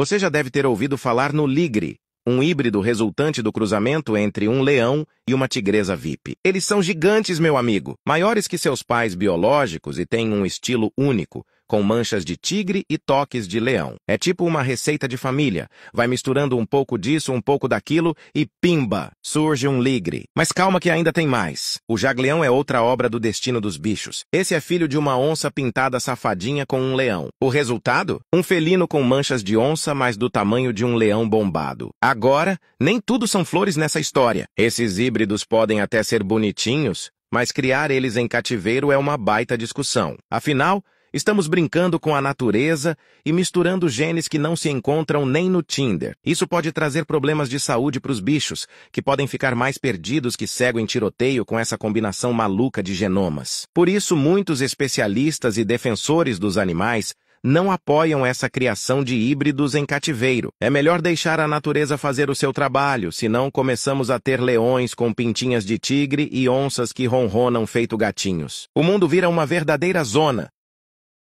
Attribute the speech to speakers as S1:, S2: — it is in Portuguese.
S1: Você já deve ter ouvido falar no ligre, um híbrido resultante do cruzamento entre um leão e uma tigresa VIP. Eles são gigantes, meu amigo, maiores que seus pais biológicos e têm um estilo único, com manchas de tigre e toques de leão. É tipo uma receita de família. Vai misturando um pouco disso, um pouco daquilo e pimba, surge um ligre. Mas calma que ainda tem mais. O jagleão é outra obra do destino dos bichos. Esse é filho de uma onça pintada safadinha com um leão. O resultado? Um felino com manchas de onça, mas do tamanho de um leão bombado. Agora, nem tudo são flores nessa história. Esses híbridos podem até ser bonitinhos, mas criar eles em cativeiro é uma baita discussão. Afinal, Estamos brincando com a natureza e misturando genes que não se encontram nem no Tinder. Isso pode trazer problemas de saúde para os bichos, que podem ficar mais perdidos que cego em tiroteio com essa combinação maluca de genomas. Por isso, muitos especialistas e defensores dos animais não apoiam essa criação de híbridos em cativeiro. É melhor deixar a natureza fazer o seu trabalho, senão começamos a ter leões com pintinhas de tigre e onças que ronronam feito gatinhos. O mundo vira uma verdadeira zona,